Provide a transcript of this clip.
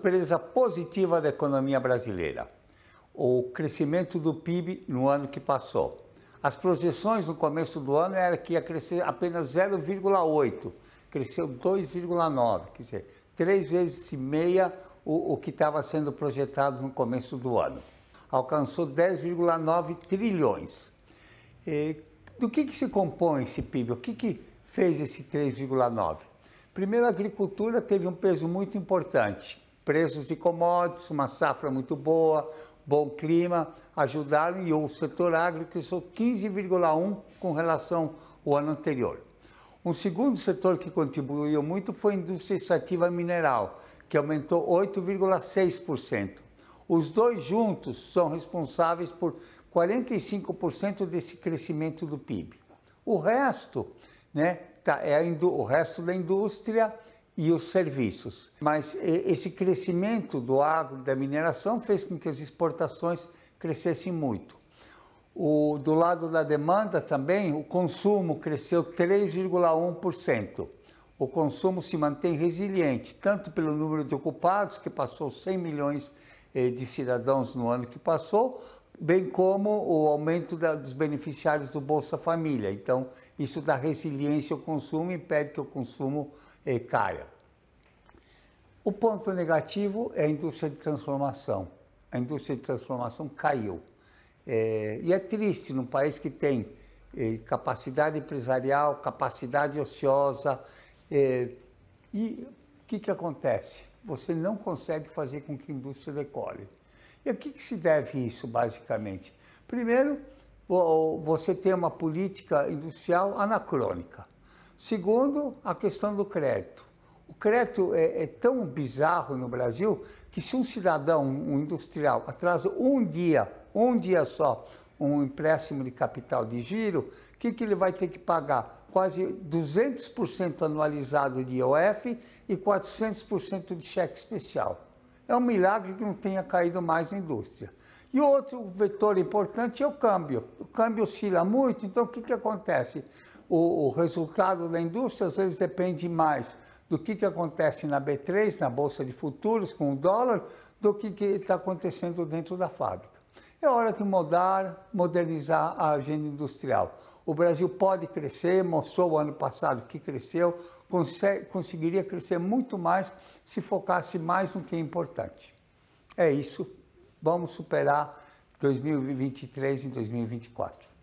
surpresa positiva da economia brasileira, o crescimento do PIB no ano que passou. As projeções no começo do ano era que ia crescer apenas 0,8, cresceu 2,9, quer dizer, três vezes e meia o, o que estava sendo projetado no começo do ano. Alcançou 10,9 trilhões. E do que, que, se compõe esse PIB? O que, que fez esse 3,9? Primeiro, a agricultura teve um peso muito importante preços de commodities, uma safra muito boa, bom clima, ajudaram e o setor agro cresceu 15,1% com relação ao ano anterior. Um segundo setor que contribuiu muito foi a indústria extrativa mineral, que aumentou 8,6%. Os dois juntos são responsáveis por 45% desse crescimento do PIB. O resto, né, tá, é a, o resto da indústria e os serviços. Mas esse crescimento do agro, da mineração, fez com que as exportações crescessem muito. O, do lado da demanda também, o consumo cresceu 3,1%. O consumo se mantém resiliente, tanto pelo número de ocupados, que passou 100 milhões eh, de cidadãos no ano que passou, bem como o aumento da, dos beneficiários do Bolsa Família. Então, isso dá resiliência ao consumo e impede que o consumo eh, caia. O ponto negativo é a indústria de transformação. A indústria de transformação caiu. É, e é triste num país que tem eh, capacidade empresarial, capacidade ociosa. Eh, e o que, que acontece? Você não consegue fazer com que a indústria decolhe. E a que, que se deve isso, basicamente? Primeiro, você tem uma política industrial anacrônica. Segundo, a questão do crédito. O crédito é, é, tão bizarro no Brasil que se um cidadão, um industrial, atrasa um dia, um dia só, um empréstimo de capital de giro, o que, que ele vai ter que pagar? Quase 200% anualizado de IOF e 400% de cheque especial. É um milagre que não tenha caído mais a indústria. E outro vetor importante é o câmbio. O câmbio oscila muito, então o que, que acontece? O, o resultado da indústria às vezes depende mais do que, que acontece na B3, na Bolsa de Futuros, com o dólar, do que está acontecendo dentro da fábrica. É hora de mudar, modernizar a agenda industrial. O Brasil pode crescer, mostrou o ano passado que cresceu, conseguiria crescer muito mais se focasse mais no que é importante. É isso. Vamos superar 2023 e 2024.